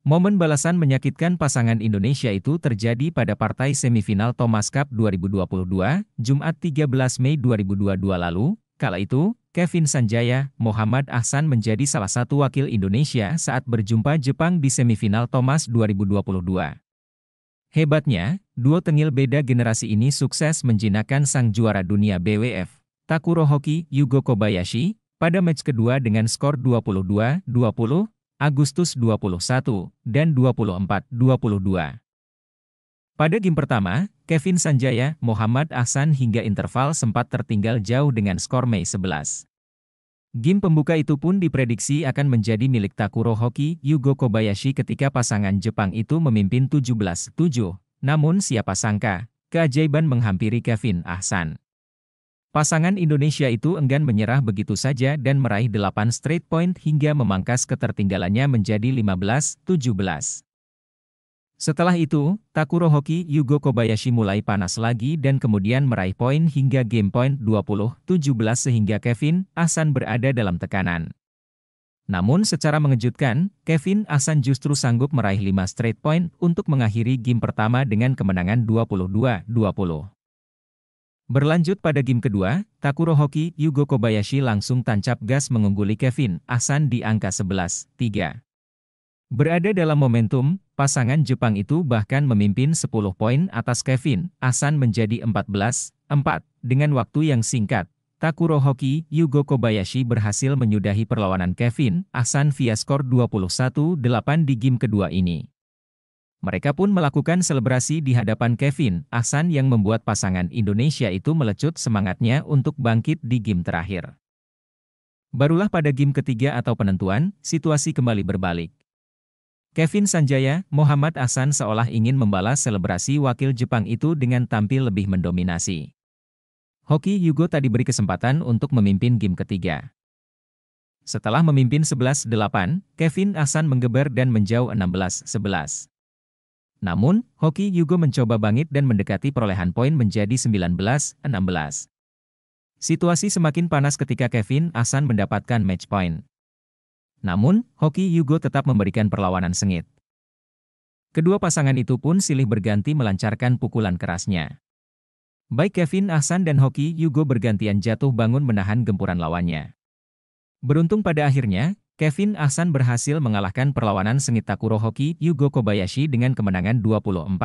Momen balasan menyakitkan pasangan Indonesia itu terjadi pada partai semifinal Thomas Cup 2022, Jumat 13 Mei 2022 lalu. Kala itu, Kevin Sanjaya, Muhammad Ahsan menjadi salah satu wakil Indonesia saat berjumpa Jepang di semifinal Thomas 2022. Hebatnya, duo tengil beda generasi ini sukses menjinakkan sang juara dunia BWF, Takuro Hoki Yugo Kobayashi, pada match kedua dengan skor 22-20, Agustus 21, dan 24-22. Pada game pertama, Kevin Sanjaya, Muhammad Ahsan hingga interval sempat tertinggal jauh dengan skor Mei 11. Game pembuka itu pun diprediksi akan menjadi milik Takuro Hoki Yugo Kobayashi ketika pasangan Jepang itu memimpin 17-7. Namun siapa sangka, keajaiban menghampiri Kevin Ahsan. Pasangan Indonesia itu enggan menyerah begitu saja dan meraih 8 straight point hingga memangkas ketertinggalannya menjadi 15-17. Setelah itu, Takuro Hoki Yugo Kobayashi mulai panas lagi dan kemudian meraih poin hingga game point 20-17 sehingga Kevin Ahsan berada dalam tekanan. Namun secara mengejutkan, Kevin Ahsan justru sanggup meraih 5 straight point untuk mengakhiri game pertama dengan kemenangan 22-20. Berlanjut pada game kedua, Takuro Hoki Yugo Kobayashi langsung tancap gas mengungguli Kevin Ahsan di angka 11-3. Berada dalam momentum, pasangan Jepang itu bahkan memimpin 10 poin atas Kevin Ahsan menjadi 14-4. Dengan waktu yang singkat, Takuro Hoki Yugo Kobayashi berhasil menyudahi perlawanan Kevin Ahsan via skor 21-8 di game kedua ini. Mereka pun melakukan selebrasi di hadapan Kevin Ahsan yang membuat pasangan Indonesia itu melecut semangatnya untuk bangkit di game terakhir. Barulah pada game ketiga atau penentuan, situasi kembali berbalik. Kevin Sanjaya, Muhammad Ahsan seolah ingin membalas selebrasi wakil Jepang itu dengan tampil lebih mendominasi. Hoki Yugo tadi beri kesempatan untuk memimpin game ketiga. Setelah memimpin 11-8, Kevin Ahsan menggeber dan menjauh 16-11. Namun, Hoki Yugo mencoba bangkit dan mendekati perolehan poin menjadi 19-16. Situasi semakin panas ketika Kevin Asan mendapatkan match point. Namun, Hoki Yugo tetap memberikan perlawanan sengit. Kedua pasangan itu pun silih berganti melancarkan pukulan kerasnya. Baik Kevin Ahsan dan Hoki Yugo bergantian jatuh bangun menahan gempuran lawannya. Beruntung pada akhirnya, Kevin Ahsan berhasil mengalahkan perlawanan sengit Takuro Hoki Yugo Kobayashi dengan kemenangan 24-22.